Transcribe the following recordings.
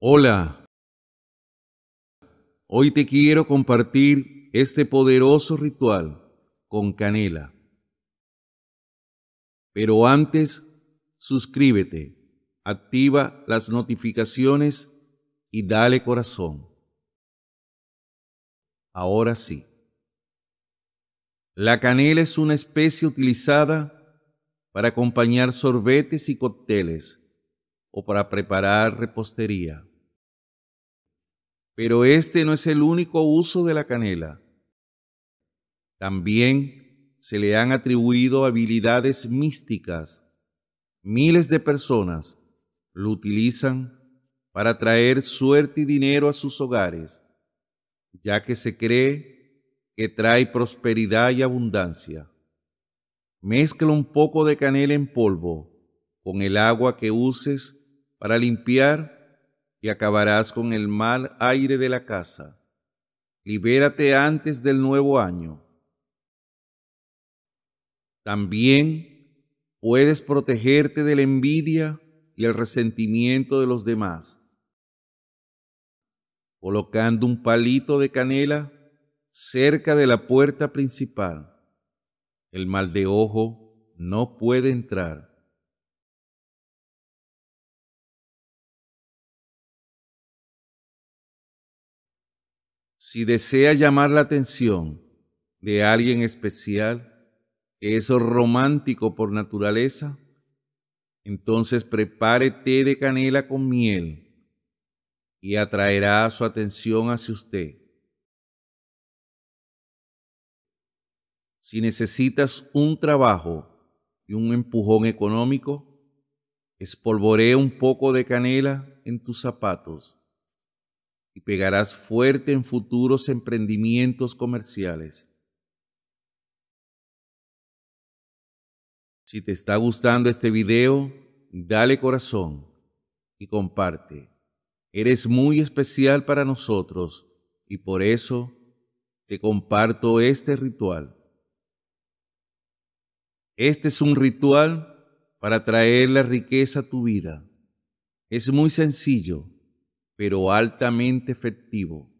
Hola, hoy te quiero compartir este poderoso ritual con canela. Pero antes, suscríbete, activa las notificaciones y dale corazón. Ahora sí. La canela es una especie utilizada para acompañar sorbetes y cócteles o para preparar repostería. Pero este no es el único uso de la canela. También se le han atribuido habilidades místicas. Miles de personas lo utilizan para traer suerte y dinero a sus hogares, ya que se cree que trae prosperidad y abundancia. Mezcla un poco de canela en polvo con el agua que uses para limpiar y acabarás con el mal aire de la casa. Libérate antes del nuevo año. También puedes protegerte de la envidia y el resentimiento de los demás. Colocando un palito de canela cerca de la puerta principal, el mal de ojo no puede entrar Si desea llamar la atención de alguien especial, es romántico por naturaleza, entonces prepárete de canela con miel y atraerá su atención hacia usted. Si necesitas un trabajo y un empujón económico, espolvoree un poco de canela en tus zapatos y pegarás fuerte en futuros emprendimientos comerciales. Si te está gustando este video, dale corazón y comparte. Eres muy especial para nosotros y por eso te comparto este ritual. Este es un ritual para traer la riqueza a tu vida. Es muy sencillo pero altamente efectivo.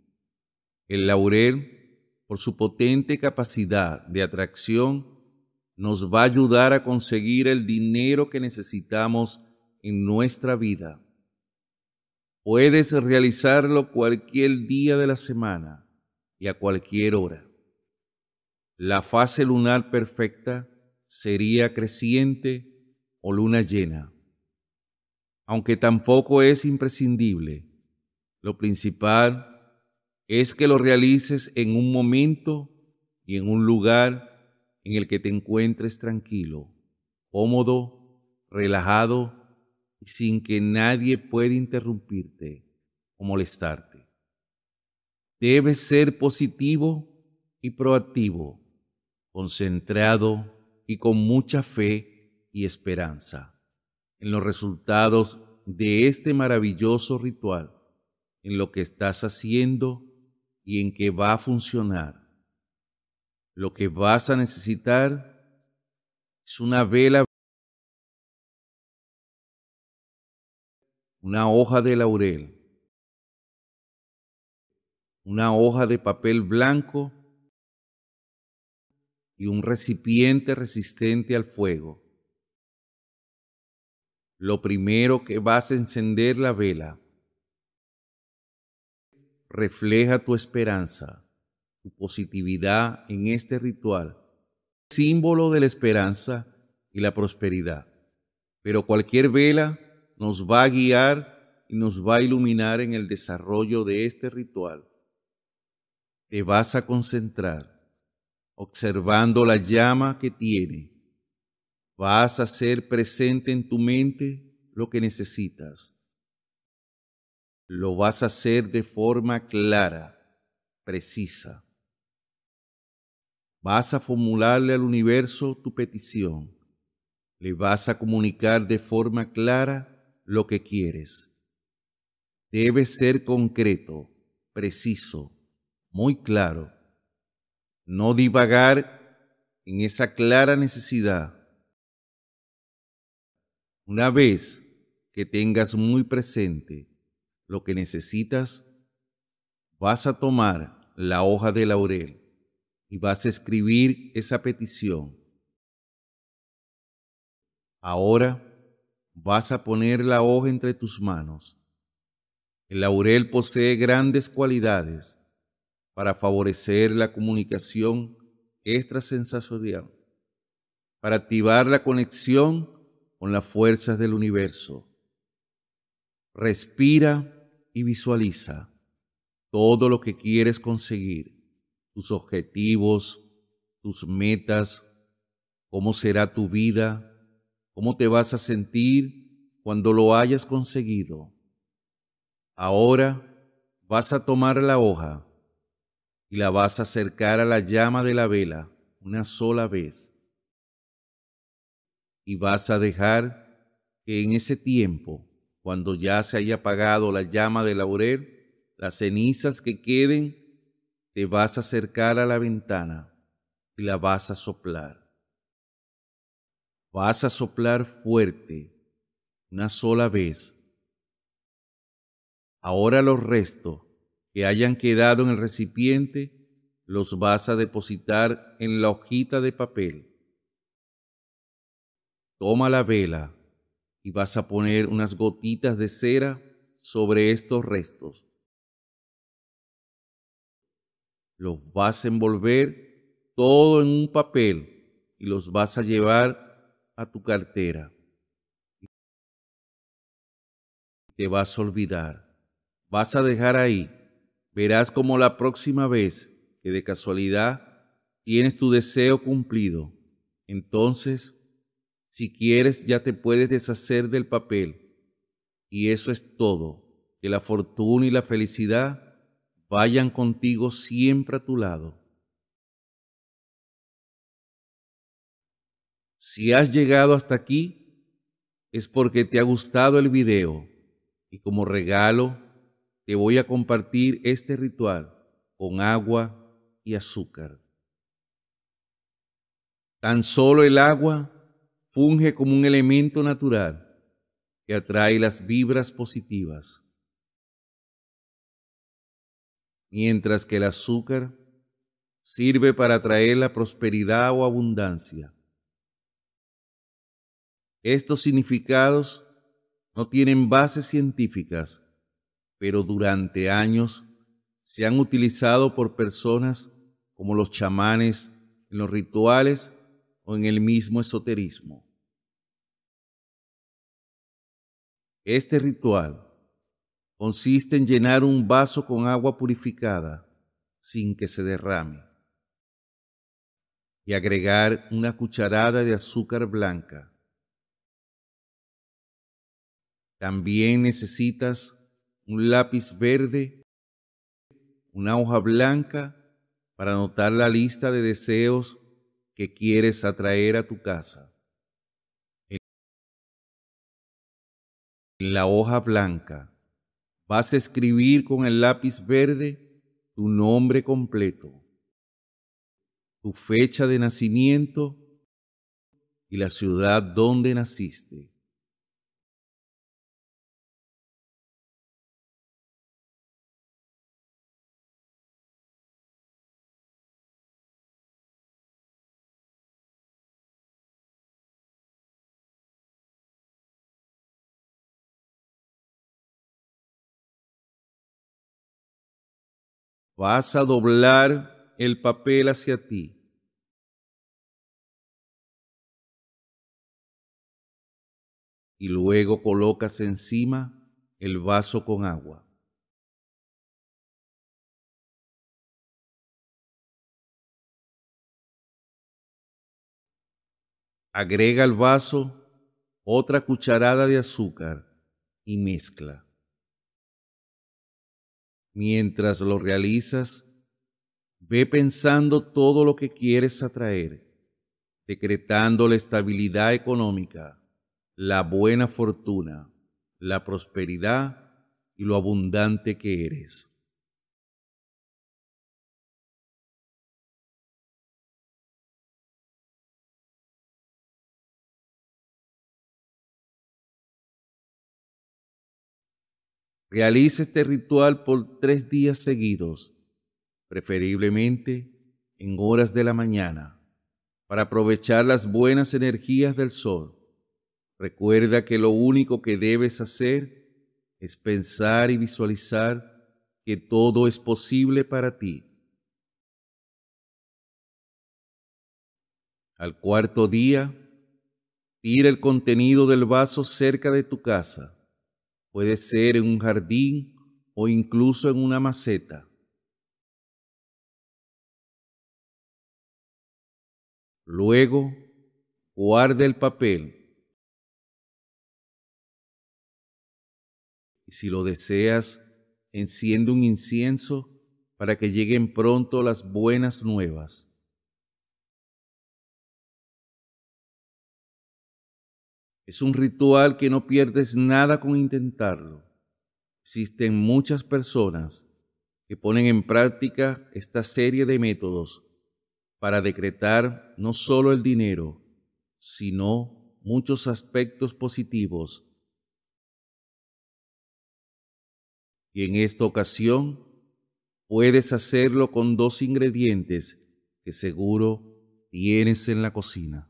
El laurel, por su potente capacidad de atracción, nos va a ayudar a conseguir el dinero que necesitamos en nuestra vida. Puedes realizarlo cualquier día de la semana y a cualquier hora. La fase lunar perfecta sería creciente o luna llena. Aunque tampoco es imprescindible, lo principal es que lo realices en un momento y en un lugar en el que te encuentres tranquilo, cómodo, relajado y sin que nadie pueda interrumpirte o molestarte. Debes ser positivo y proactivo, concentrado y con mucha fe y esperanza en los resultados de este maravilloso ritual en lo que estás haciendo y en que va a funcionar. Lo que vas a necesitar es una vela, una hoja de laurel, una hoja de papel blanco y un recipiente resistente al fuego. Lo primero que vas a encender la vela refleja tu esperanza, tu positividad en este ritual, símbolo de la esperanza y la prosperidad. Pero cualquier vela nos va a guiar y nos va a iluminar en el desarrollo de este ritual. Te vas a concentrar observando la llama que tiene. Vas a ser presente en tu mente lo que necesitas lo vas a hacer de forma clara, precisa. Vas a formularle al universo tu petición. Le vas a comunicar de forma clara lo que quieres. Debes ser concreto, preciso, muy claro. No divagar en esa clara necesidad. Una vez que tengas muy presente lo que necesitas, vas a tomar la hoja de laurel y vas a escribir esa petición. Ahora vas a poner la hoja entre tus manos. El laurel posee grandes cualidades para favorecer la comunicación extrasensorial, para activar la conexión con las fuerzas del universo. Respira y visualiza todo lo que quieres conseguir, tus objetivos, tus metas, cómo será tu vida, cómo te vas a sentir cuando lo hayas conseguido. Ahora vas a tomar la hoja y la vas a acercar a la llama de la vela una sola vez. Y vas a dejar que en ese tiempo cuando ya se haya apagado la llama de laurel, las cenizas que queden, te vas a acercar a la ventana y la vas a soplar. Vas a soplar fuerte, una sola vez. Ahora los restos que hayan quedado en el recipiente los vas a depositar en la hojita de papel. Toma la vela y vas a poner unas gotitas de cera sobre estos restos. Los vas a envolver todo en un papel y los vas a llevar a tu cartera. Te vas a olvidar. Vas a dejar ahí. Verás como la próxima vez que de casualidad tienes tu deseo cumplido, entonces si quieres, ya te puedes deshacer del papel. Y eso es todo. Que la fortuna y la felicidad vayan contigo siempre a tu lado. Si has llegado hasta aquí, es porque te ha gustado el video y como regalo te voy a compartir este ritual con agua y azúcar. Tan solo el agua funge como un elemento natural que atrae las vibras positivas, mientras que el azúcar sirve para atraer la prosperidad o abundancia. Estos significados no tienen bases científicas, pero durante años se han utilizado por personas como los chamanes en los rituales o en el mismo esoterismo. Este ritual consiste en llenar un vaso con agua purificada sin que se derrame y agregar una cucharada de azúcar blanca. También necesitas un lápiz verde, una hoja blanca para anotar la lista de deseos que quieres atraer a tu casa. En la hoja blanca. Vas a escribir con el lápiz verde tu nombre completo, tu fecha de nacimiento y la ciudad donde naciste. vas a doblar el papel hacia ti. Y luego colocas encima el vaso con agua. Agrega al vaso otra cucharada de azúcar y mezcla. Mientras lo realizas, ve pensando todo lo que quieres atraer, decretando la estabilidad económica, la buena fortuna, la prosperidad y lo abundante que eres. Realice este ritual por tres días seguidos, preferiblemente en horas de la mañana, para aprovechar las buenas energías del sol. Recuerda que lo único que debes hacer es pensar y visualizar que todo es posible para ti. Al cuarto día, tira el contenido del vaso cerca de tu casa Puede ser en un jardín o incluso en una maceta. Luego, guarda el papel. Y si lo deseas, enciende un incienso para que lleguen pronto las buenas nuevas. Es un ritual que no pierdes nada con intentarlo. Existen muchas personas que ponen en práctica esta serie de métodos para decretar no solo el dinero, sino muchos aspectos positivos. Y en esta ocasión puedes hacerlo con dos ingredientes que seguro tienes en la cocina.